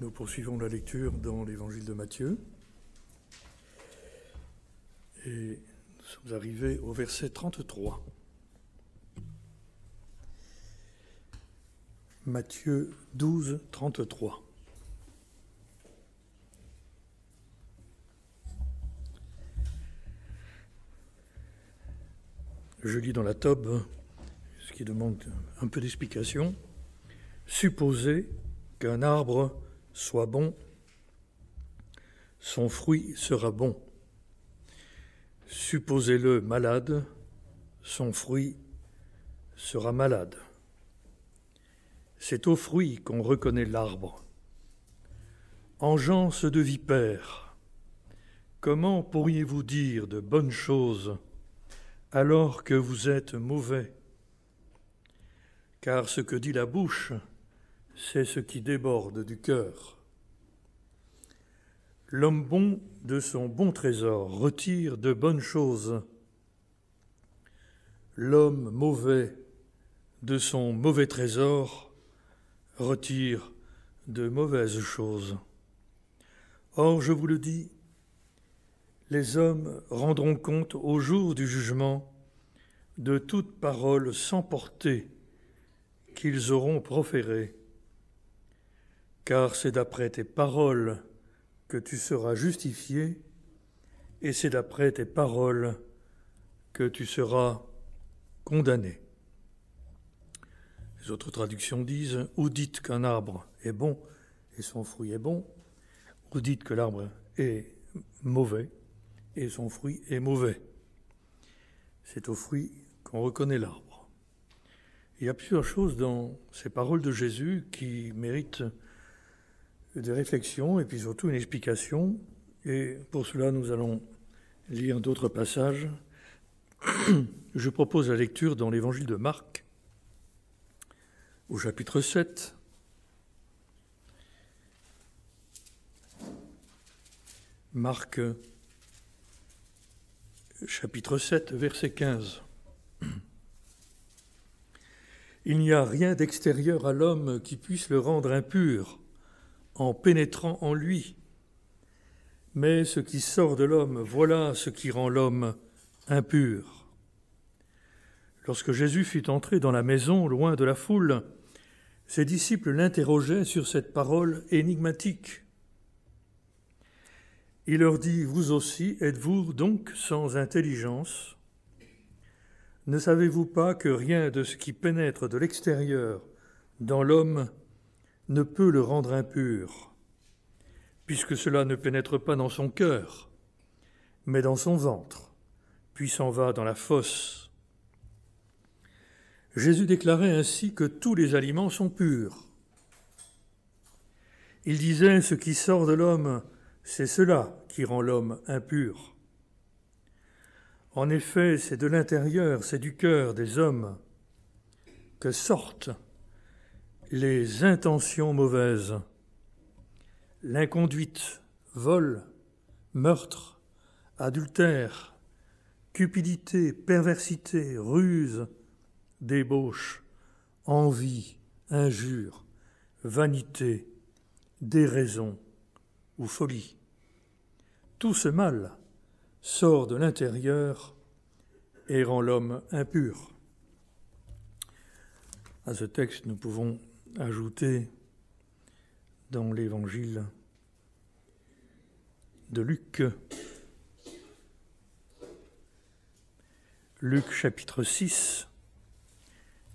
Nous poursuivons la lecture dans l'évangile de Matthieu. Et nous sommes arrivés au verset 33. Matthieu 12, 33. Je lis dans la tobe, ce qui demande un peu d'explication. Supposer qu'un arbre soit bon, son fruit sera bon. Supposez-le malade, son fruit sera malade. C'est au fruit qu'on reconnaît l'arbre. Engeance de vipère, comment pourriez-vous dire de bonnes choses alors que vous êtes mauvais Car ce que dit la bouche, c'est ce qui déborde du cœur. L'homme bon de son bon trésor retire de bonnes choses. L'homme mauvais de son mauvais trésor retire de mauvaises choses. Or, je vous le dis, les hommes rendront compte au jour du jugement de toute parole sans portée qu'ils auront proférée car c'est d'après tes paroles que tu seras justifié, et c'est d'après tes paroles que tu seras condamné. Les autres traductions disent, ou dites qu'un arbre est bon et son fruit est bon, ou dites que l'arbre est mauvais et son fruit est mauvais. C'est au fruit qu'on reconnaît l'arbre. Il y a plusieurs choses dans ces paroles de Jésus qui méritent des réflexions et puis surtout une explication. Et pour cela, nous allons lire d'autres passages. Je propose la lecture dans l'évangile de Marc, au chapitre 7. Marc, chapitre 7, verset 15. Il n'y a rien d'extérieur à l'homme qui puisse le rendre impur en pénétrant en lui. Mais ce qui sort de l'homme, voilà ce qui rend l'homme impur. Lorsque Jésus fut entré dans la maison, loin de la foule, ses disciples l'interrogeaient sur cette parole énigmatique. Il leur dit, Vous aussi êtes-vous donc sans intelligence Ne savez-vous pas que rien de ce qui pénètre de l'extérieur dans l'homme ne peut le rendre impur, puisque cela ne pénètre pas dans son cœur, mais dans son ventre, puis s'en va dans la fosse. Jésus déclarait ainsi que tous les aliments sont purs. Il disait Ce qui sort de l'homme, c'est cela qui rend l'homme impur. En effet, c'est de l'intérieur, c'est du cœur des hommes que sortent les intentions mauvaises, l'inconduite, vol, meurtre, adultère, cupidité, perversité, ruse, débauche, envie, injure, vanité, déraison ou folie. Tout ce mal sort de l'intérieur et rend l'homme impur. À ce texte, nous pouvons ajouté dans l'évangile de Luc. Luc chapitre 6,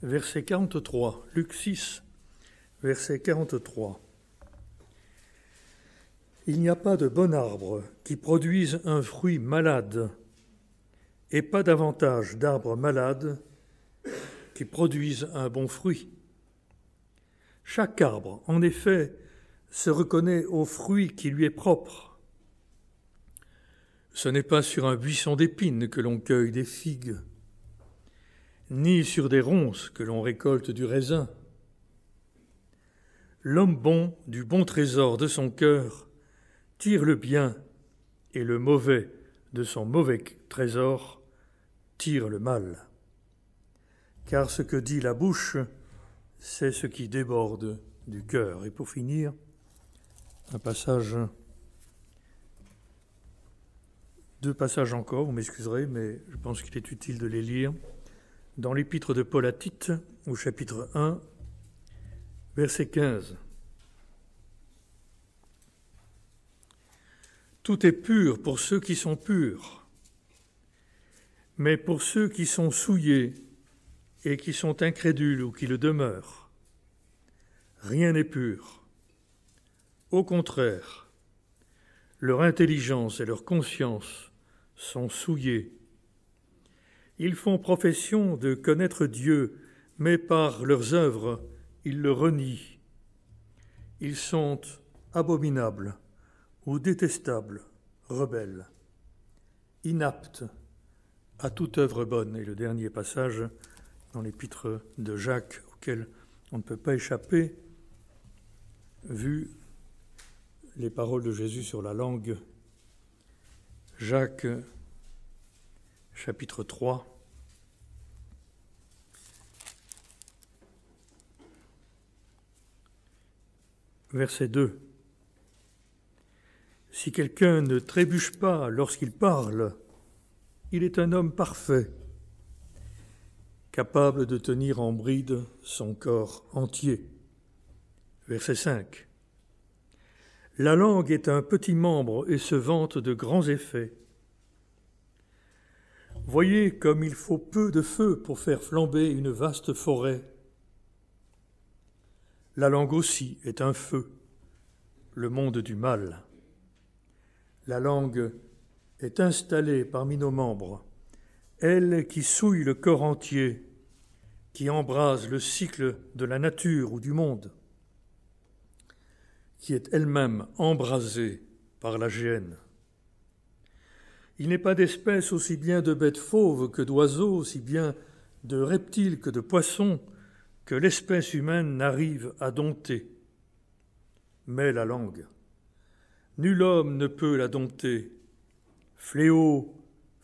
verset 43. Luc 6, verset 43. Il n'y a pas de bon arbre qui produise un fruit malade, et pas davantage d'arbres malades qui produisent un bon fruit. Chaque arbre, en effet, se reconnaît au fruit qui lui est propre. Ce n'est pas sur un buisson d'épines que l'on cueille des figues, ni sur des ronces que l'on récolte du raisin. L'homme bon, du bon trésor de son cœur, tire le bien, et le mauvais, de son mauvais trésor, tire le mal. Car ce que dit la bouche, c'est ce qui déborde du cœur. Et pour finir, un passage, deux passages encore, vous m'excuserez, mais je pense qu'il est utile de les lire. Dans l'épître de Paul à Tite, au chapitre 1, verset 15. Tout est pur pour ceux qui sont purs, mais pour ceux qui sont souillés, et qui sont incrédules ou qui le demeurent. Rien n'est pur. Au contraire, leur intelligence et leur conscience sont souillées. Ils font profession de connaître Dieu, mais par leurs œuvres, ils le renient. Ils sont abominables ou détestables, rebelles, inaptes à toute œuvre bonne. Et le dernier passage, dans l'épître de Jacques, auquel on ne peut pas échapper, vu les paroles de Jésus sur la langue. Jacques, chapitre 3. Verset 2. Si quelqu'un ne trébuche pas lorsqu'il parle, il est un homme parfait, capable de tenir en bride son corps entier. Verset 5. La langue est un petit membre et se vante de grands effets. Voyez comme il faut peu de feu pour faire flamber une vaste forêt. La langue aussi est un feu, le monde du mal. La langue est installée parmi nos membres elle qui souille le corps entier, qui embrase le cycle de la nature ou du monde, qui est elle-même embrasée par la gêne. Il n'est pas d'espèce aussi bien de bêtes fauves que d'oiseaux, aussi bien de reptiles que de poissons, que l'espèce humaine n'arrive à dompter. Mais la langue, nul homme ne peut la dompter. Fléau,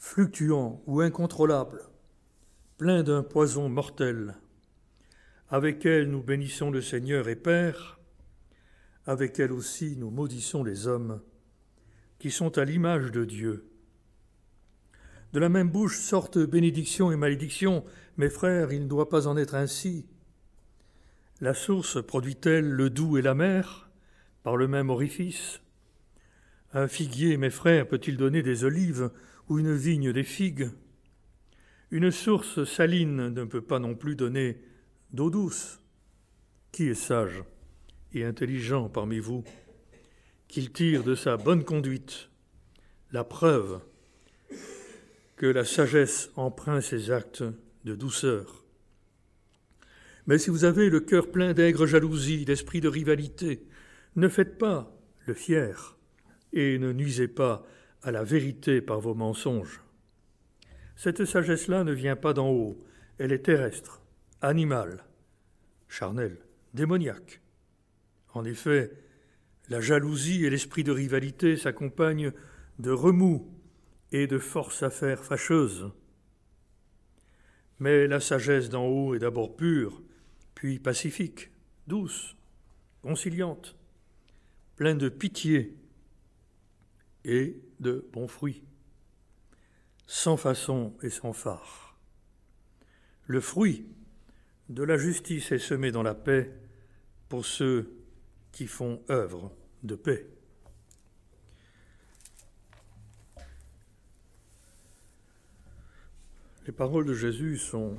fluctuant ou incontrôlable, plein d'un poison mortel. Avec elle nous bénissons le Seigneur et Père, avec elle aussi nous maudissons les hommes, qui sont à l'image de Dieu. De la même bouche sortent bénédiction et malédiction, mes frères, il ne doit pas en être ainsi. La source produit-elle le doux et la mer par le même orifice Un figuier, mes frères, peut-il donner des olives ou une vigne des figues. Une source saline ne peut pas non plus donner d'eau douce. Qui est sage et intelligent parmi vous qu'il tire de sa bonne conduite la preuve que la sagesse emprunt ses actes de douceur. Mais si vous avez le cœur plein d'aigre jalousie, d'esprit de rivalité, ne faites pas le fier et ne nuisez pas à la vérité par vos mensonges. Cette sagesse-là ne vient pas d'en haut, elle est terrestre, animale, charnelle, démoniaque. En effet, la jalousie et l'esprit de rivalité s'accompagnent de remous et de forces à faire fâcheuses. Mais la sagesse d'en haut est d'abord pure, puis pacifique, douce, conciliante, pleine de pitié et de bons fruits, sans façon et sans phare. Le fruit de la justice est semé dans la paix pour ceux qui font œuvre de paix. Les paroles de Jésus sont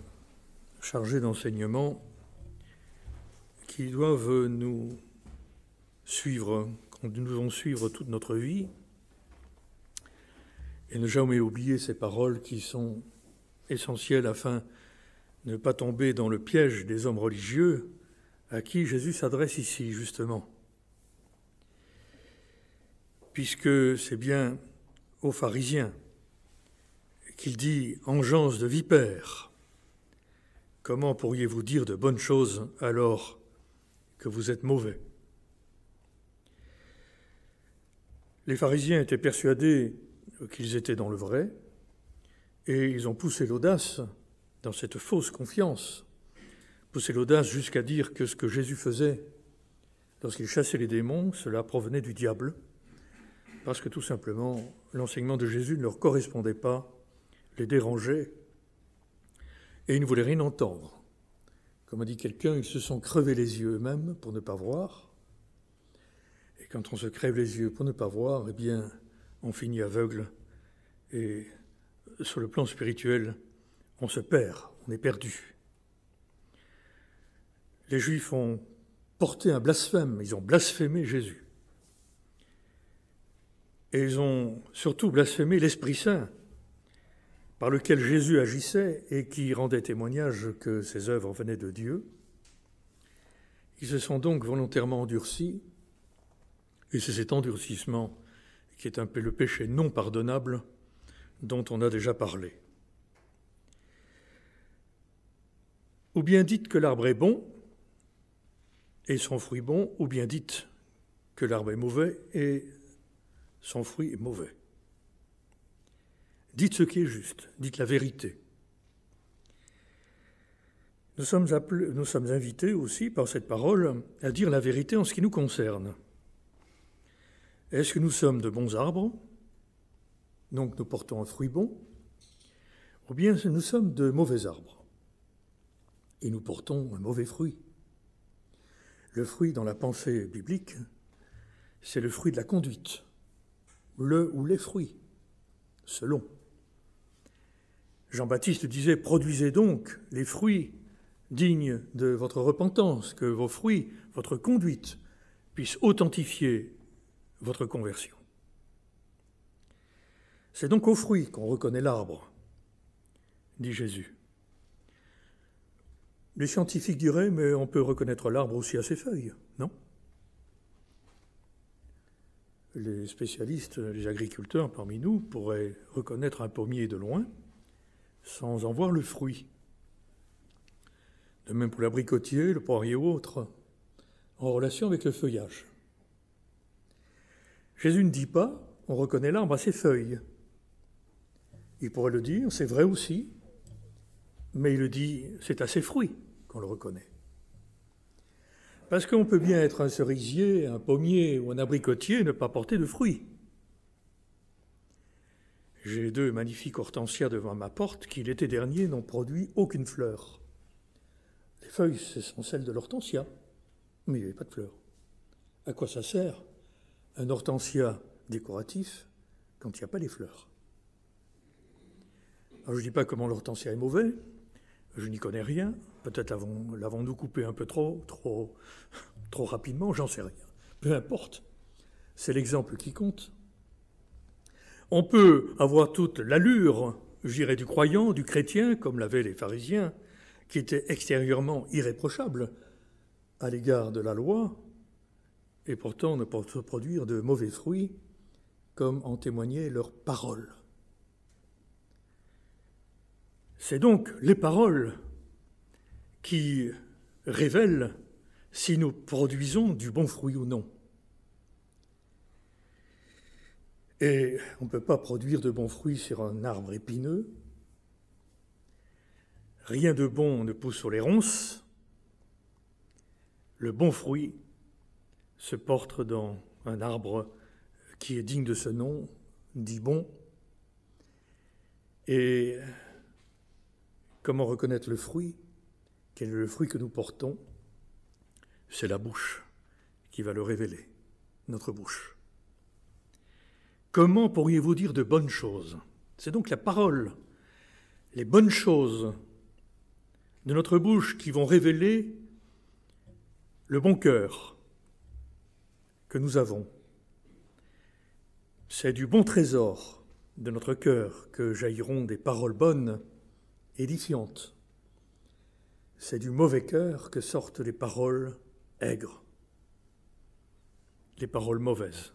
chargées d'enseignements qui doivent nous suivre, nous devons suivre toute notre vie, et ne jamais oublier ces paroles qui sont essentielles afin de ne pas tomber dans le piège des hommes religieux à qui Jésus s'adresse ici, justement. Puisque c'est bien aux pharisiens qu'il dit engeance de vipère. Comment pourriez-vous dire de bonnes choses alors que vous êtes mauvais Les pharisiens étaient persuadés qu'ils étaient dans le vrai, et ils ont poussé l'audace dans cette fausse confiance, poussé l'audace jusqu'à dire que ce que Jésus faisait lorsqu'il chassait les démons, cela provenait du diable, parce que tout simplement l'enseignement de Jésus ne leur correspondait pas, les dérangeait, et ils ne voulaient rien entendre. Comme a dit quelqu'un, ils se sont crevés les yeux eux-mêmes pour ne pas voir. Et quand on se crève les yeux pour ne pas voir, eh bien, on finit aveugle et sur le plan spirituel, on se perd, on est perdu. Les Juifs ont porté un blasphème, ils ont blasphémé Jésus. Et ils ont surtout blasphémé l'Esprit Saint, par lequel Jésus agissait et qui rendait témoignage que ses œuvres venaient de Dieu. Ils se sont donc volontairement endurcis, et c'est cet endurcissement qui est un, le péché non pardonnable dont on a déjà parlé. Ou bien dites que l'arbre est bon et son fruit bon, ou bien dites que l'arbre est mauvais et son fruit est mauvais. Dites ce qui est juste, dites la vérité. Nous sommes, appelés, nous sommes invités aussi par cette parole à dire la vérité en ce qui nous concerne. Est-ce que nous sommes de bons arbres donc nous portons un fruit bon, ou bien nous sommes de mauvais arbres, et nous portons un mauvais fruit. Le fruit dans la pensée biblique, c'est le fruit de la conduite, le ou les fruits, selon. Jean-Baptiste disait, produisez donc les fruits dignes de votre repentance, que vos fruits, votre conduite, puissent authentifier votre conversion. C'est donc au fruit qu'on reconnaît l'arbre, dit Jésus. Les scientifiques diraient, mais on peut reconnaître l'arbre aussi à ses feuilles, non Les spécialistes, les agriculteurs parmi nous pourraient reconnaître un pommier de loin sans en voir le fruit. De même pour l'abricotier, le poirier ou autre, en relation avec le feuillage. Jésus ne dit pas on reconnaît l'arbre à ses feuilles. Il pourrait le dire, c'est vrai aussi, mais il le dit c'est à ses fruits qu'on le reconnaît. Parce qu'on peut bien être un cerisier, un pommier ou un abricotier et ne pas porter de fruits. J'ai deux magnifiques hortensias devant ma porte qui, l'été dernier, n'ont produit aucune fleur. Les feuilles, ce sont celles de l'hortensia, mais il n'y avait pas de fleurs. À quoi ça sert un hortensia décoratif quand il n'y a pas les fleurs. Alors je ne dis pas comment l'hortensia est mauvais, je n'y connais rien, peut-être l'avons-nous coupé un peu trop, trop, trop rapidement, j'en sais rien. Peu importe, c'est l'exemple qui compte. On peut avoir toute l'allure, j'irai du croyant, du chrétien, comme l'avaient les pharisiens, qui étaient extérieurement irréprochables à l'égard de la loi, et pourtant ne peuvent produire de mauvais fruits, comme en témoignaient leurs paroles. C'est donc les paroles qui révèlent si nous produisons du bon fruit ou non. Et on ne peut pas produire de bons fruits sur un arbre épineux. Rien de bon ne pousse sur les ronces. Le bon fruit se porte dans un arbre qui est digne de ce nom, dit bon. Et comment reconnaître le fruit Quel est le fruit que nous portons C'est la bouche qui va le révéler, notre bouche. Comment pourriez-vous dire de bonnes choses C'est donc la parole, les bonnes choses de notre bouche qui vont révéler le bon cœur, que nous avons. C'est du bon trésor de notre cœur que jailliront des paroles bonnes, édifiantes. C'est du mauvais cœur que sortent les paroles aigres, les paroles mauvaises.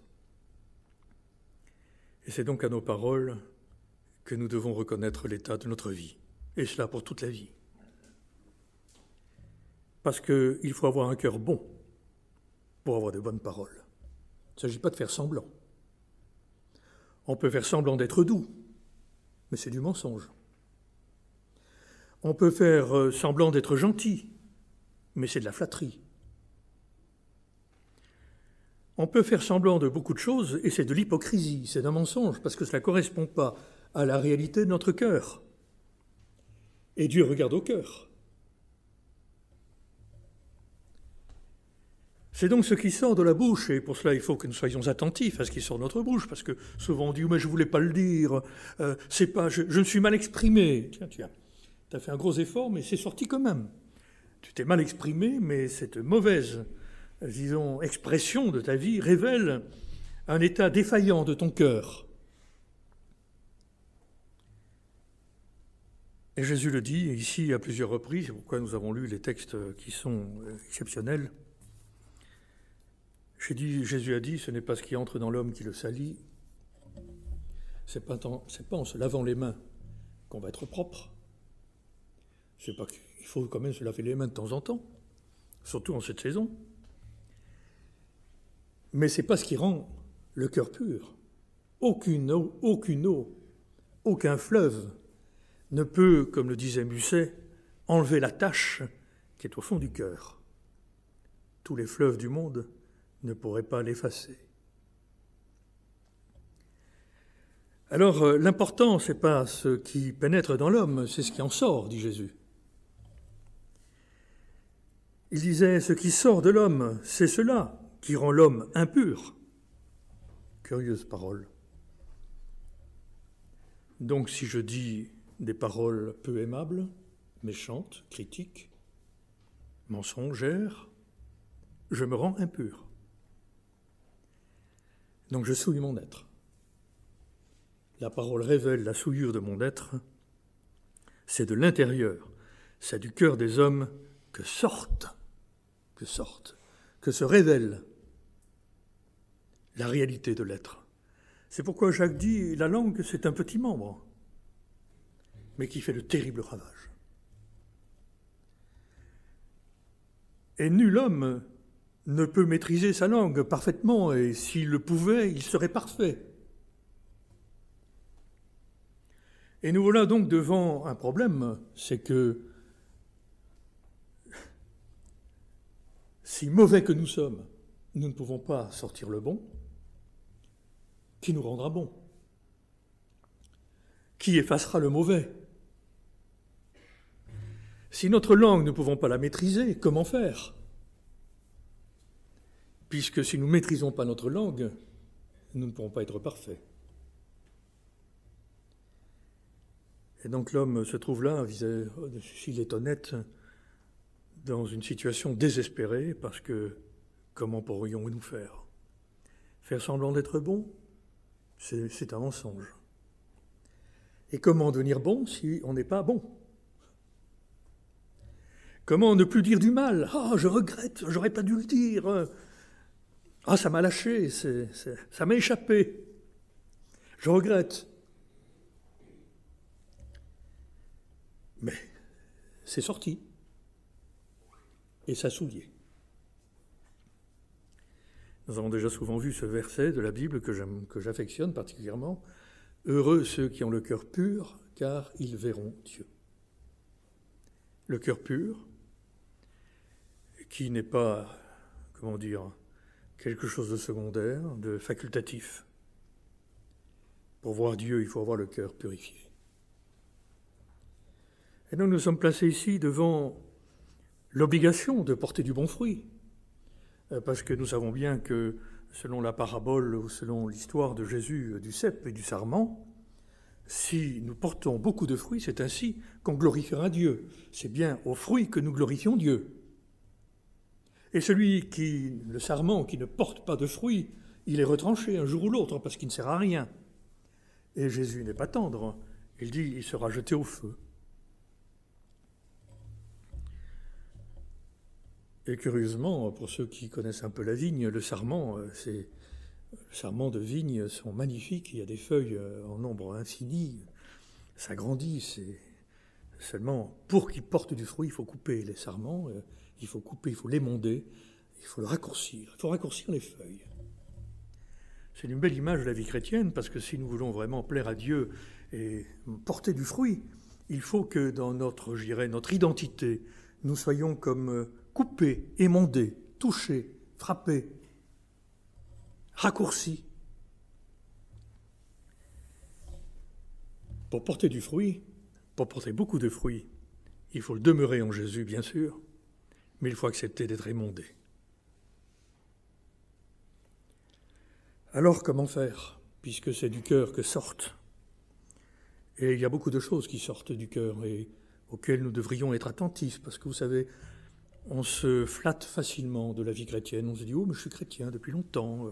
Et c'est donc à nos paroles que nous devons reconnaître l'état de notre vie, et cela pour toute la vie. Parce qu'il faut avoir un cœur bon pour avoir de bonnes paroles. Il ne s'agit pas de faire semblant. On peut faire semblant d'être doux, mais c'est du mensonge. On peut faire euh, semblant d'être gentil, mais c'est de la flatterie. On peut faire semblant de beaucoup de choses, et c'est de l'hypocrisie, c'est d'un mensonge, parce que cela ne correspond pas à la réalité de notre cœur. Et Dieu regarde au cœur. C'est donc ce qui sort de la bouche, et pour cela il faut que nous soyons attentifs à ce qui sort de notre bouche, parce que souvent on dit oh, mais je voulais pas le dire, euh, c'est pas, je, ne me suis mal exprimé. Tiens, tiens, as fait un gros effort, mais c'est sorti quand même. Tu t'es mal exprimé, mais cette mauvaise, euh, disons, expression de ta vie révèle un état défaillant de ton cœur. Et Jésus le dit ici à plusieurs reprises, c'est pourquoi nous avons lu les textes qui sont euh, exceptionnels dit, Jésus a dit, ce n'est pas ce qui entre dans l'homme qui le salit, c'est pas, pas en se lavant les mains qu'on va être propre. C'est faut quand même se laver les mains de temps en temps, surtout en cette saison. Mais c'est pas ce qui rend le cœur pur. Aucune eau, aucune eau, aucun fleuve ne peut, comme le disait Musset, enlever la tache qui est au fond du cœur. Tous les fleuves du monde ne pourrait pas l'effacer. Alors euh, l'important, ce n'est pas ce qui pénètre dans l'homme, c'est ce qui en sort, dit Jésus. Il disait, ce qui sort de l'homme, c'est cela qui rend l'homme impur. Curieuse parole. Donc si je dis des paroles peu aimables, méchantes, critiques, mensongères, je me rends impur. Donc je souille mon être. La parole révèle la souillure de mon être. C'est de l'intérieur, c'est du cœur des hommes que sortent, que sortent, que se révèle la réalité de l'être. C'est pourquoi Jacques dit la langue, c'est un petit membre, mais qui fait de terribles ravages. Et nul homme ne peut maîtriser sa langue parfaitement, et s'il le pouvait, il serait parfait. Et nous voilà donc devant un problème, c'est que si mauvais que nous sommes, nous ne pouvons pas sortir le bon, qui nous rendra bon Qui effacera le mauvais Si notre langue ne pouvons pas la maîtriser, comment faire puisque si nous ne maîtrisons pas notre langue, nous ne pourrons pas être parfaits. Et donc l'homme se trouve là, s'il est honnête, dans une situation désespérée, parce que comment pourrions-nous faire Faire semblant d'être bon, c'est un mensonge. Et comment devenir bon si on n'est pas bon Comment ne plus dire du mal Ah, je regrette, j'aurais pas dû le dire. Ah, ça m'a lâché, ça m'a échappé. Je regrette. Mais c'est sorti. Et ça souillait. Nous avons déjà souvent vu ce verset de la Bible que, que j'affectionne particulièrement. Heureux ceux qui ont le cœur pur, car ils verront Dieu. Le cœur pur, qui n'est pas, comment dire, quelque chose de secondaire, de facultatif. Pour voir Dieu, il faut avoir le cœur purifié. Et donc nous sommes placés ici devant l'obligation de porter du bon fruit, euh, parce que nous savons bien que selon la parabole ou selon l'histoire de Jésus euh, du cep et du sarment, si nous portons beaucoup de fruits, c'est ainsi qu'on glorifiera Dieu. C'est bien aux fruits que nous glorifions Dieu. Et celui qui, le sarment, qui ne porte pas de fruits, il est retranché un jour ou l'autre parce qu'il ne sert à rien. Et Jésus n'est pas tendre. Il dit, il sera jeté au feu. Et curieusement, pour ceux qui connaissent un peu la vigne, le sarment, euh, c'est sarments de vigne sont magnifiques. Il y a des feuilles euh, en nombre infini. Ça grandit. seulement pour qu'il porte du fruit, il faut couper les sarments. Euh, il faut couper, il faut l'émonder, il faut le raccourcir, il faut raccourcir les feuilles. C'est une belle image de la vie chrétienne parce que si nous voulons vraiment plaire à Dieu et porter du fruit, il faut que dans notre, dirais, notre identité, nous soyons comme euh, coupés, émondés, touchés, frappés, raccourcis. Pour porter du fruit, pour porter beaucoup de fruits, il faut le demeurer en Jésus, bien sûr, mais il faut accepter d'être émondé. Alors comment faire, puisque c'est du cœur que sortent Et il y a beaucoup de choses qui sortent du cœur et auxquelles nous devrions être attentifs, parce que vous savez, on se flatte facilement de la vie chrétienne, on se dit ⁇ Oh, mais je suis chrétien depuis longtemps euh,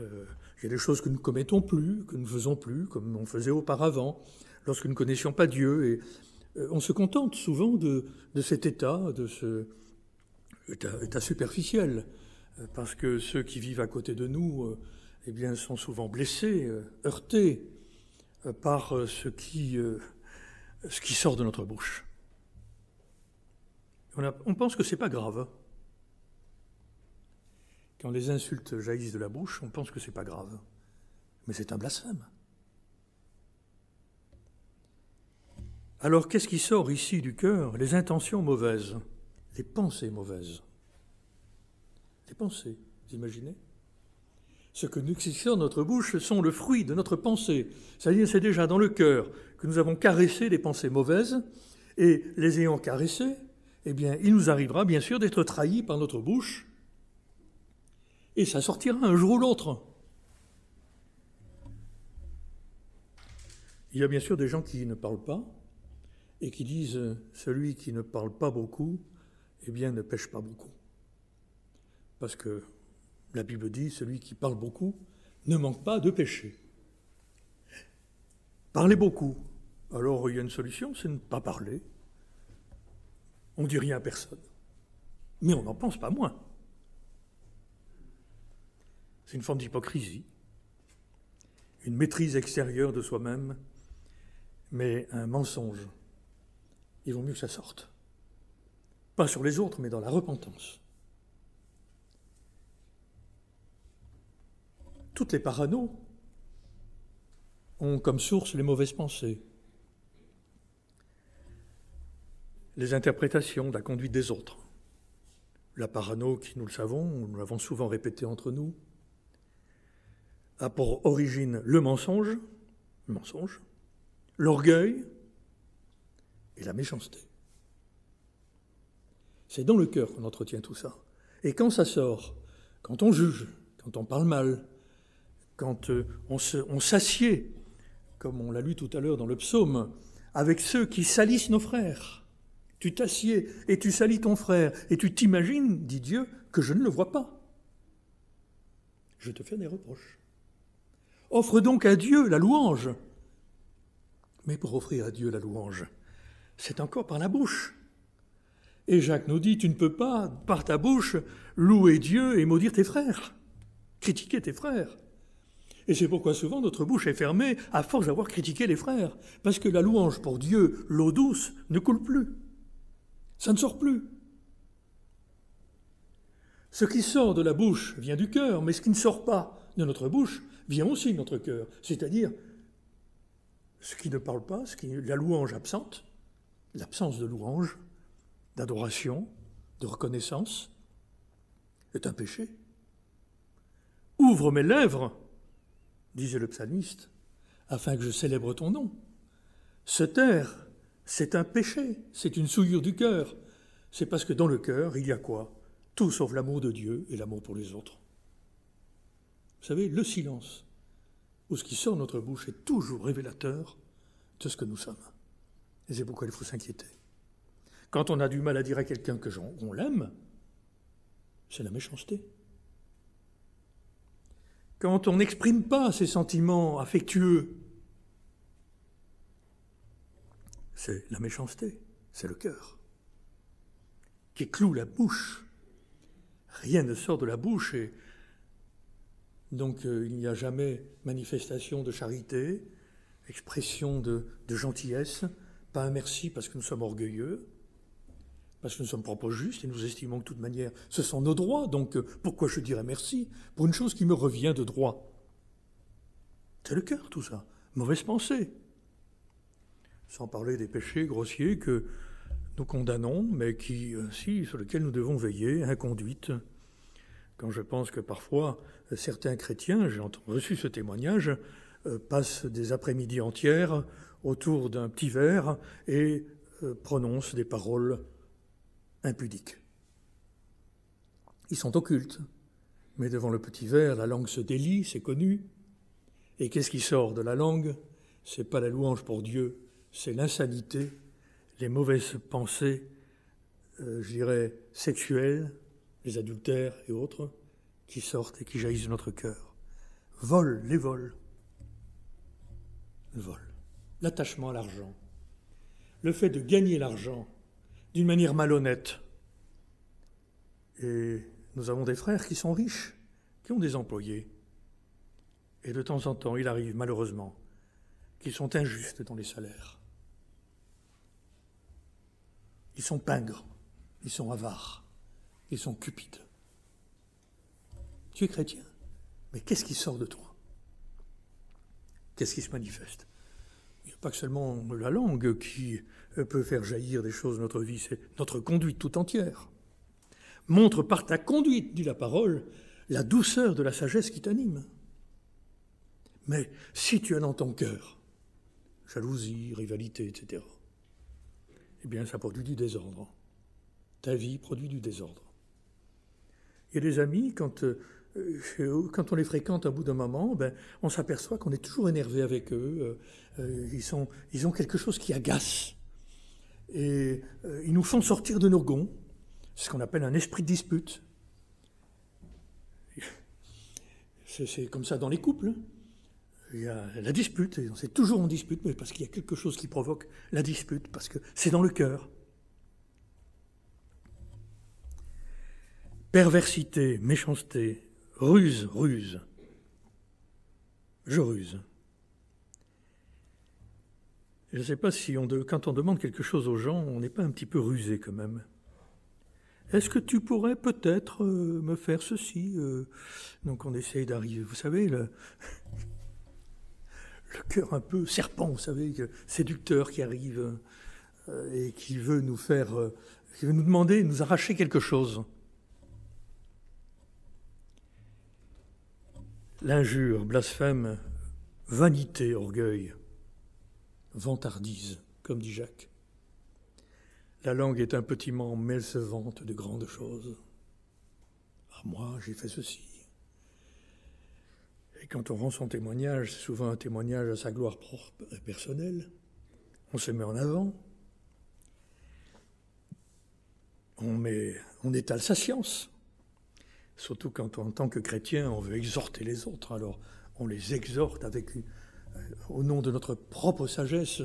euh, il y a des choses que nous commettons plus, que nous ne faisons plus, comme on faisait auparavant, lorsque nous ne connaissions pas Dieu. Et, euh, on se contente souvent de, de cet état, de ce, état, superficiel, euh, parce que ceux qui vivent à côté de nous euh, eh bien, sont souvent blessés, euh, heurtés par ce qui, ce qui sort de notre bouche. On, on pense que ce n'est pas grave. Quand les insultes jaillissent de la bouche, on pense que ce n'est pas grave. Mais c'est un blasphème. Alors qu'est-ce qui sort ici du cœur Les intentions mauvaises les pensées mauvaises. Les pensées, vous imaginez Ce que nous dans notre bouche sont le fruit de notre pensée. C'est-à-dire, c'est déjà dans le cœur que nous avons caressé les pensées mauvaises, et les ayant caressées, eh bien, il nous arrivera bien sûr d'être trahis par notre bouche, et ça sortira un jour ou l'autre. Il y a bien sûr des gens qui ne parlent pas et qui disent euh, celui qui ne parle pas beaucoup eh bien, ne pêche pas beaucoup. Parce que la Bible dit, celui qui parle beaucoup ne manque pas de péché. Parler beaucoup. Alors, il y a une solution, c'est ne pas parler. On ne dit rien à personne. Mais on n'en pense pas moins. C'est une forme d'hypocrisie, une maîtrise extérieure de soi-même, mais un mensonge. Il vaut mieux que ça sorte pas sur les autres, mais dans la repentance. Toutes les parano ont comme source les mauvaises pensées, les interprétations de la conduite des autres. La parano, qui nous le savons, nous l'avons souvent répété entre nous, a pour origine le mensonge, le mensonge, l'orgueil et la méchanceté. C'est dans le cœur qu'on entretient tout ça. Et quand ça sort, quand on juge, quand on parle mal, quand euh, on s'assied, comme on l'a lu tout à l'heure dans le psaume, avec ceux qui salissent nos frères. Tu t'assieds et tu salis ton frère, et tu t'imagines, dit Dieu, que je ne le vois pas. Je te fais des reproches. Offre donc à Dieu la louange. Mais pour offrir à Dieu la louange, c'est encore par la bouche. Et Jacques nous dit, tu ne peux pas, par ta bouche, louer Dieu et maudire tes frères, critiquer tes frères. Et c'est pourquoi souvent notre bouche est fermée à force d'avoir critiqué les frères, parce que la louange pour Dieu, l'eau douce, ne coule plus. Ça ne sort plus. Ce qui sort de la bouche vient du cœur, mais ce qui ne sort pas de notre bouche vient aussi de notre cœur, c'est-à-dire ce qui ne parle pas, ce qui, la louange absente, l'absence de louange, d'adoration, de reconnaissance, est un péché. Ouvre mes lèvres, disait le psalmiste, afin que je célèbre ton nom. Se taire, c'est un péché, c'est une souillure du cœur. C'est parce que dans le cœur, il y a quoi Tout sauf l'amour de Dieu et l'amour pour les autres. Vous savez, le silence, ou ce qui sort de notre bouche, est toujours révélateur de ce que nous sommes. Et c'est pourquoi il faut s'inquiéter. Quand on a du mal à dire à quelqu'un que on l'aime, c'est la méchanceté. Quand on n'exprime pas ses sentiments affectueux, c'est la méchanceté, c'est le cœur qui cloue la bouche. Rien ne sort de la bouche et donc euh, il n'y a jamais manifestation de charité, expression de gentillesse, pas un merci parce que nous sommes orgueilleux, parce que nous sommes propres justes et nous estimons que de toute manière ce sont nos droits, donc euh, pourquoi je dirais merci pour une chose qui me revient de droit C'est le cœur tout ça, mauvaise pensée. Sans parler des péchés grossiers que nous condamnons, mais qui, euh, si, sur lesquels nous devons veiller, inconduite. Quand je pense que parfois euh, certains chrétiens, j'ai reçu ce témoignage, passent des après-midi entières autour d'un petit verre et prononcent des paroles impudiques. Ils sont occultes, mais devant le petit verre, la langue se délie, c'est connu. Et qu'est-ce qui sort de la langue C'est pas la louange pour Dieu, c'est l'insanité, les mauvaises pensées, euh, je dirais, sexuelles, les adultères et autres, qui sortent et qui jaillissent de notre cœur. Vol, les vols. Le vol. L'attachement à l'argent. Le fait de gagner l'argent d'une manière malhonnête. Et nous avons des frères qui sont riches, qui ont des employés. Et de temps en temps, il arrive malheureusement qu'ils sont injustes dans les salaires. Ils sont pingres, ils sont avares, ils sont cupides. Tu es chrétien, mais qu'est-ce qui sort de toi Qu'est-ce qui se manifeste Il n'y a pas que seulement la langue qui peut faire jaillir des choses notre vie, c'est notre conduite tout entière. Montre par ta conduite, dit la parole, la douceur de la sagesse qui t'anime. Mais si tu as dans ton cœur jalousie, rivalité, etc., eh bien ça produit du désordre. Ta vie produit du désordre. Et les amis, quand, euh, quand on les fréquente à bout d'un moment, ben, on s'aperçoit qu'on est toujours énervé avec eux. Euh, euh, ils, sont, ils ont quelque chose qui agace. Et euh, ils nous font sortir de nos gonds, ce qu'on appelle un esprit de dispute. C'est comme ça dans les couples. Il y a la dispute, c'est toujours en dispute, mais parce qu'il y a quelque chose qui provoque la dispute, parce que c'est dans le cœur. Perversité, méchanceté, ruse, ruse. Je ruse. Je ne sais pas si on de... quand on demande quelque chose aux gens, on n'est pas un petit peu rusé quand même. Est-ce que tu pourrais peut-être euh, me faire ceci euh Donc on essaye d'arriver, vous savez, le... cœur un peu serpent, vous savez, séducteur qui arrive euh, et qui veut nous faire, qui veut nous demander, nous arracher quelque chose. L'injure, blasphème, vanité, orgueil ventardise, comme dit Jacques. La langue est un petit membre, mais elle se vante de grandes choses. À ah, moi, j'ai fait ceci. Et quand on rend son témoignage, c'est souvent un témoignage à sa gloire propre et personnelle. On se met en avant. On, met, on étale sa science. Surtout quand, en tant que chrétien, on veut exhorter les autres. Alors, on les exhorte avec une, au nom de notre propre sagesse,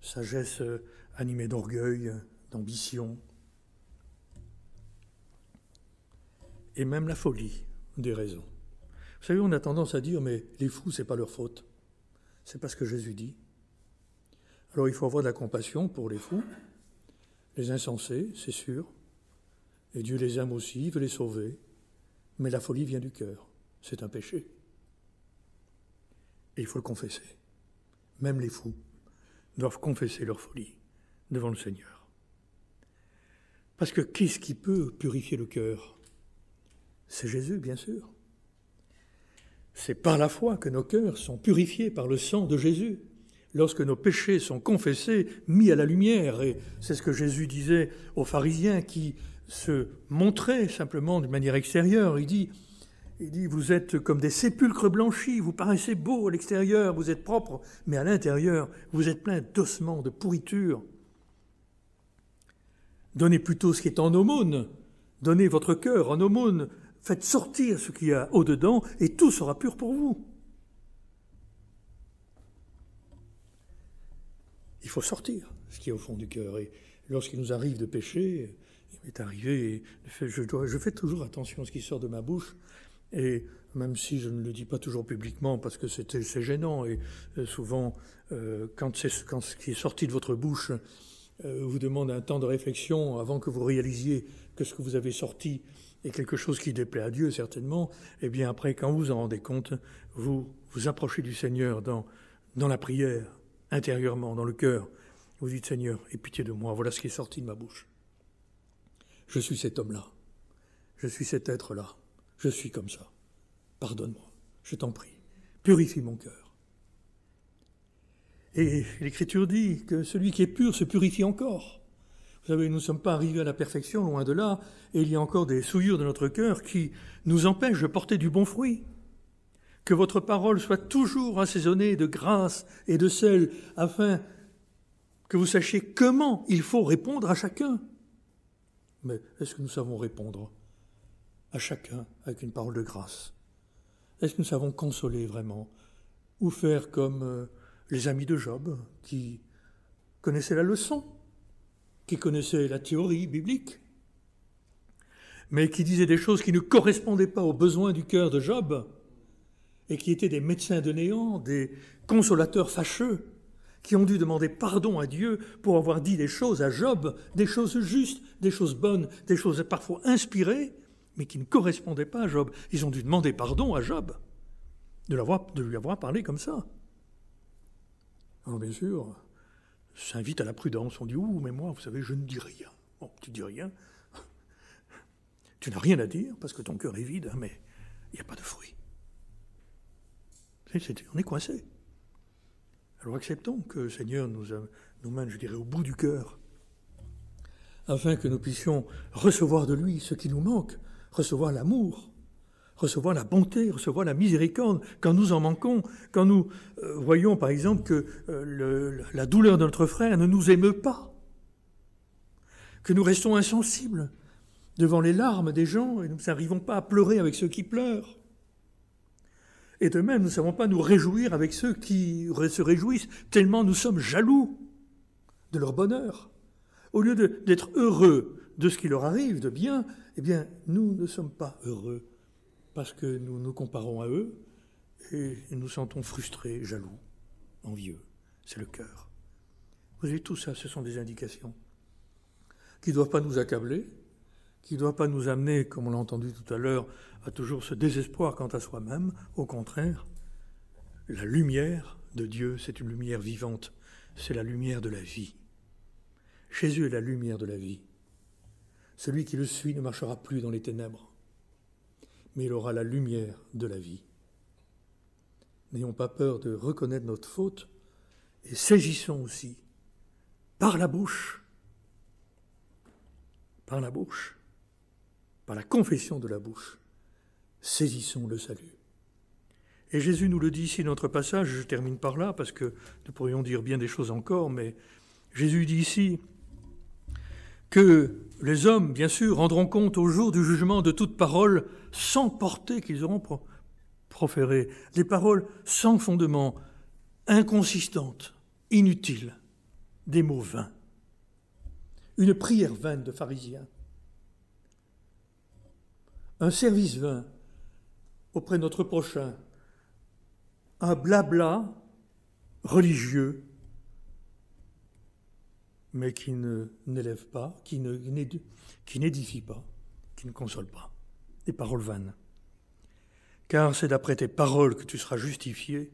sagesse euh, animée d'orgueil, d'ambition, et même la folie des raisons. Vous savez, on a tendance à dire, mais les fous, c'est pas leur faute. C'est pas ce que Jésus dit. Alors il faut avoir de la compassion pour les fous, les insensés, c'est sûr. Et Dieu les aime aussi, il veut les sauver. Mais la folie vient du cœur. C'est un péché. Et il faut le confesser même les fous, doivent confesser leur folie devant le Seigneur. Parce que qu'est-ce qui peut purifier le cœur C'est Jésus, bien sûr. C'est par la foi que nos cœurs sont purifiés par le sang de Jésus, lorsque nos péchés sont confessés, mis à la lumière. Et c'est ce que Jésus disait aux pharisiens qui se montraient simplement d'une manière extérieure. Il dit, il dit, vous êtes comme des sépulcres blanchis, vous paraissez beau à l'extérieur, vous êtes propre, mais à l'intérieur, vous êtes plein d'ossements, de pourriture. Donnez plutôt ce qui est en aumône, donnez votre cœur en aumône, faites sortir ce qu'il y a au-dedans, et tout sera pur pour vous. Il faut sortir ce qui est au fond du cœur. Et lorsqu'il nous arrive de pécher, il m'est arrivé, je, je fais toujours attention à ce qui sort de ma bouche, et même si je ne le dis pas toujours publiquement parce que c'est gênant et euh, souvent euh, quand, quand, ce qui est sorti de votre bouche euh, vous demande un temps de réflexion avant que vous réalisiez que ce que vous avez sorti est quelque chose qui déplaît à Dieu certainement, et eh bien après quand vous en rendez compte, vous vous approchez du Seigneur dans, dans la prière, intérieurement, dans le cœur, vous dites Seigneur, aie pitié de moi, voilà ce qui est sorti de ma bouche. Je suis cet homme-là, je suis cet être-là je suis comme ça. Pardonne-moi, je t'en prie. Purifie mon cœur. Et l'Écriture dit que celui qui est pur se purifie encore. Vous savez, nous ne sommes pas arrivés à la perfection, loin de là, et il y a encore des souillures de notre cœur qui nous empêchent de porter du bon fruit. Que votre parole soit toujours assaisonnée de grâce et de sel, afin que vous sachiez comment il faut répondre à chacun. Mais est-ce que nous savons répondre à chacun avec une parole de grâce Est-ce que nous savons consoler vraiment Ou faire comme euh, les amis de Job qui connaissaient la leçon, qui connaissaient la théorie biblique, mais qui disaient des choses qui ne correspondaient pas aux besoins du cœur de Job et qui étaient des médecins de néant, des consolateurs fâcheux, qui ont dû demander pardon à Dieu pour avoir dit des choses à Job, des choses justes, des choses bonnes, des choses parfois inspirées, mais qui ne correspondait pas à Job. Ils ont dû demander pardon à Job de, lui avoir parlé comme ça. Alors bien sûr, ça invite à la prudence. On dit, ouh, mais moi, vous savez, je ne dis rien. Bon, tu dis rien. Tu n'as rien à dire parce que ton cœur est vide, hein, mais il n'y a pas de fruit. on est coincé. Alors acceptons que le Seigneur nous, euh, nous mène, je dirais, au bout du cœur, afin que nous puissions recevoir de lui ce qui nous manque, recevoir l'amour, recevoir la bonté, recevoir la miséricorde quand nous en manquons, quand nous euh, voyons par exemple que euh, la douleur de notre frère ne nous émeut pas, que nous restons insensibles devant les larmes des gens et nous n'arrivons pas à pleurer avec ceux qui pleurent. Et de même, nous ne savons pas nous réjouir avec ceux qui se réjouissent, tellement nous sommes jaloux de leur bonheur. Au lieu d'être heureux de ce qui leur arrive de bien, eh bien, nous ne sommes pas heureux parce que nous nous comparons à eux et nous sentons frustrés, jaloux, envieux. C'est le cœur. Vous avez tout ça, ce sont des indications qui ne doivent pas nous accabler, qui ne doivent pas nous amener, comme on l'a entendu tout à l'heure, à toujours ce désespoir quant à soi-même. Au contraire, la lumière de Dieu, c'est une lumière vivante, c'est la lumière de la vie. Jésus est la lumière de la vie. Celui qui le suit ne marchera plus dans les ténèbres, mais il aura la lumière de la vie. N'ayons pas peur de reconnaître notre faute et saisissons aussi par la bouche, par la bouche, par la confession de la bouche, saisissons le salut. Et Jésus nous le dit ici, notre passage, je termine par là, parce que nous pourrions dire bien des choses encore, mais Jésus dit ici, que les hommes, bien sûr, rendront compte au jour du jugement de toute parole sans portée qu'ils auront proférées, proférée, des paroles sans fondement, inconsistantes, inutiles, des mots vains. Une prière vaine de pharisiens, un service vain auprès de notre prochain, un blabla religieux mais qui ne, n'élève pas, qui, ne, qui n'édifie pas, qui ne console pas. Des paroles vaines. Car c'est d'après tes paroles que tu seras justifié,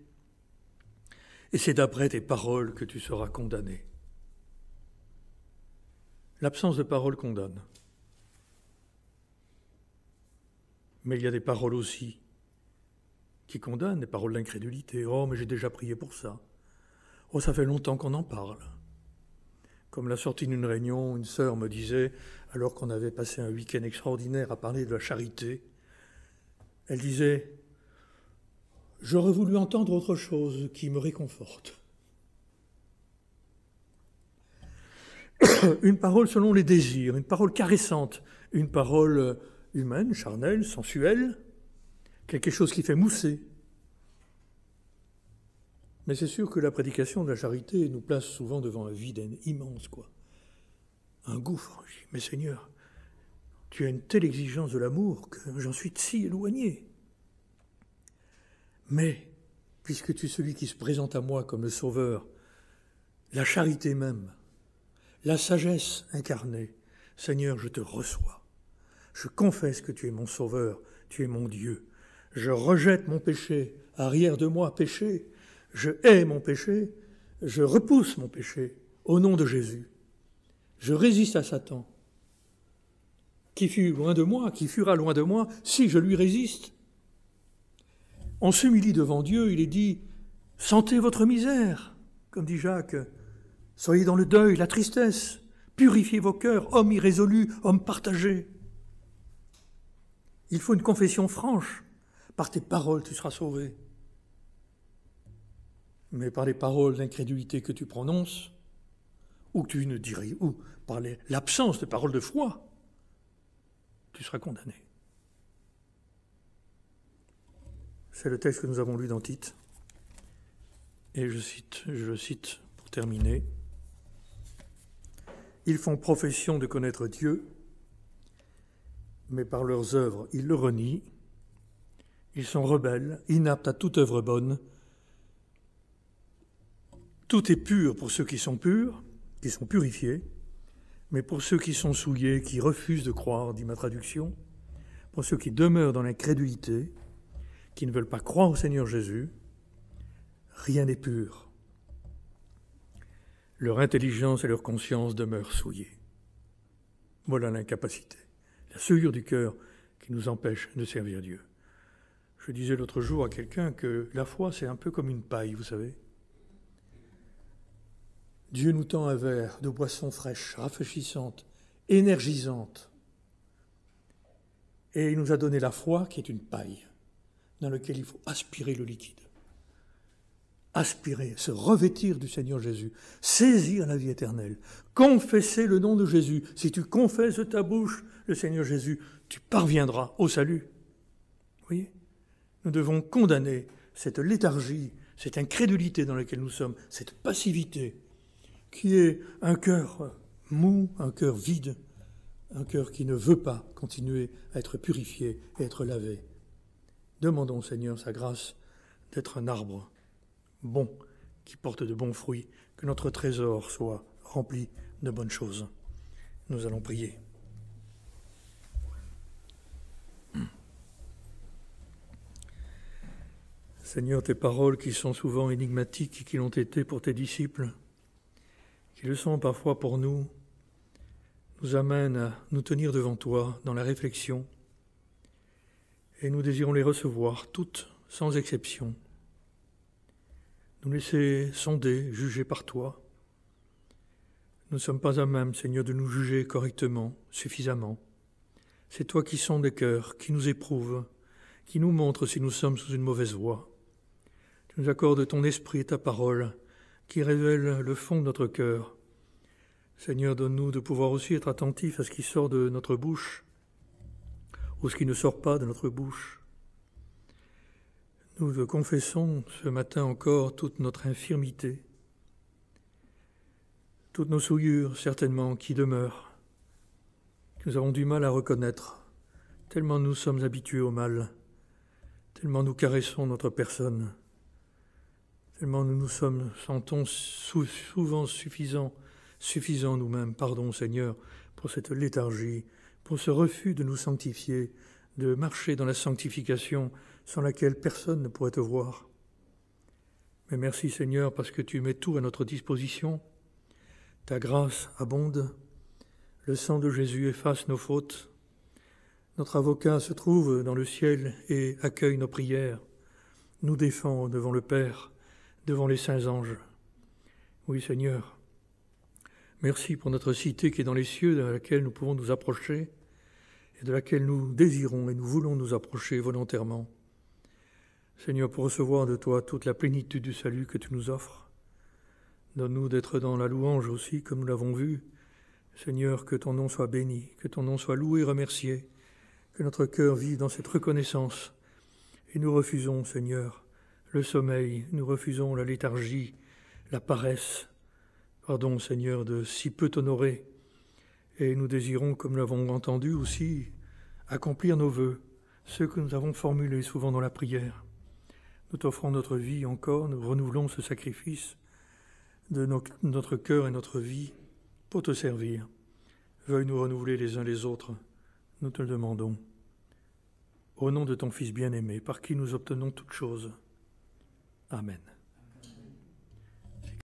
et c'est d'après tes paroles que tu seras condamné. L'absence de paroles condamne. Mais il y a des paroles aussi qui condamnent, des paroles d'incrédulité. Oh, mais j'ai déjà prié pour ça. Oh, ça fait longtemps qu'on en parle. Comme la sortie d'une réunion, une sœur me disait, alors qu'on avait passé un week-end extraordinaire à parler de la charité, elle disait J'aurais voulu entendre autre chose qui me réconforte. une parole selon les désirs, une parole caressante, une parole humaine, charnelle, sensuelle, quelque chose qui fait mousser, mais c'est sûr que la prédication de la charité nous place souvent devant un vide immense, quoi. Un gouffre. Mais Seigneur, tu as une telle exigence de l'amour que j'en suis si éloigné. Mais, puisque tu es celui qui se présente à moi comme le Sauveur, la charité même, la sagesse incarnée, Seigneur, je te reçois. Je confesse que tu es mon Sauveur, tu es mon Dieu. Je rejette mon péché, arrière de moi péché, je hais mon péché, je repousse mon péché au nom de Jésus. Je résiste à Satan, qui fut loin de moi, qui fera loin de moi, si je lui résiste. On s'humilie devant Dieu, il est dit, sentez votre misère, comme dit Jacques, soyez dans le deuil, la tristesse, purifiez vos cœurs, hommes irrésolus, hommes partagés. Il faut une confession franche, par tes paroles tu seras sauvé mais par les paroles d'incrédulité que tu prononces, ou tu ne dirais, ou par l'absence de paroles de foi, tu seras condamné. C'est le texte que nous avons lu dans Tite. Et je cite, je le cite pour terminer. Ils font profession de connaître Dieu, mais par leurs œuvres, ils le renient. Ils sont rebelles, inaptes à toute œuvre bonne, tout est pur pour ceux qui sont purs, qui sont purifiés, mais pour ceux qui sont souillés, qui refusent de croire, dit ma traduction, pour ceux qui demeurent dans l'incrédulité, qui ne veulent pas croire au Seigneur Jésus, rien n'est pur. Leur intelligence et leur conscience demeurent souillées. Voilà l'incapacité, la souillure du cœur qui nous empêche de servir Dieu. Je disais l'autre jour à quelqu'un que la foi, c'est un peu comme une paille, vous savez. Dieu nous tend un verre de boisson fraîche, rafraîchissante, énergisante. Et il nous a donné la foi qui est une paille dans laquelle il faut aspirer le liquide. Aspirer, se revêtir du Seigneur Jésus, saisir la vie éternelle, confesser le nom de Jésus. Si tu confesses ta bouche le Seigneur Jésus, tu parviendras au salut. Vous voyez Nous devons condamner cette léthargie, cette incrédulité dans laquelle nous sommes, cette passivité, qui est un cœur mou, un cœur vide, un cœur qui ne veut pas continuer à être purifié et être lavé. Demandons Seigneur sa grâce d'être un arbre bon, qui porte de bons fruits, que notre trésor soit rempli de bonnes choses. Nous allons prier. Seigneur, tes paroles qui sont souvent énigmatiques et qui l'ont été pour tes disciples, qui le sont parfois pour nous, nous amènent à nous tenir devant toi dans la réflexion, et nous désirons les recevoir toutes sans exception, nous laisser sonder, juger par toi. Nous ne sommes pas à même, Seigneur, de nous juger correctement, suffisamment. C'est toi qui sondes les cœurs, qui nous éprouves, qui nous montre si nous sommes sous une mauvaise voie. Tu nous accordes ton esprit et ta parole qui révèle le fond de notre cœur. Seigneur, donne-nous de pouvoir aussi être attentifs à ce qui sort de notre bouche ou ce qui ne sort pas de notre bouche. Nous confessons ce matin encore toute notre infirmité, toutes nos souillures certainement qui demeurent, que nous avons du mal à reconnaître, tellement nous sommes habitués au mal, tellement nous caressons notre personne. Tellement nous nous sommes, sentons souvent suffisants, suffisants nous-mêmes, pardon Seigneur, pour cette léthargie, pour ce refus de nous sanctifier, de marcher dans la sanctification sans laquelle personne ne pourrait te voir. Mais merci Seigneur parce que tu mets tout à notre disposition. Ta grâce abonde. Le sang de Jésus efface nos fautes. Notre avocat se trouve dans le ciel et accueille nos prières, nous défend devant le Père devant les saints anges. Oui, Seigneur, merci pour notre cité qui est dans les cieux, de laquelle nous pouvons nous approcher et de laquelle nous désirons et nous voulons nous approcher volontairement. Seigneur, pour recevoir de toi toute la plénitude du salut que tu nous offres, donne-nous d'être dans la louange aussi, comme nous l'avons vu. Seigneur, que ton nom soit béni, que ton nom soit loué et remercié, que notre cœur vive dans cette reconnaissance. Et nous refusons, Seigneur, le sommeil, nous refusons la léthargie, la paresse. Pardon, Seigneur, de si peu t'honorer. Et nous désirons, comme l'avons entendu aussi, accomplir nos vœux, ceux que nous avons formulés souvent dans la prière. Nous t'offrons notre vie encore, nous renouvelons ce sacrifice de notre cœur et notre vie pour te servir. Veuille nous renouveler les uns les autres, nous te le demandons. Au nom de ton Fils bien-aimé, par qui nous obtenons toutes choses, Amen.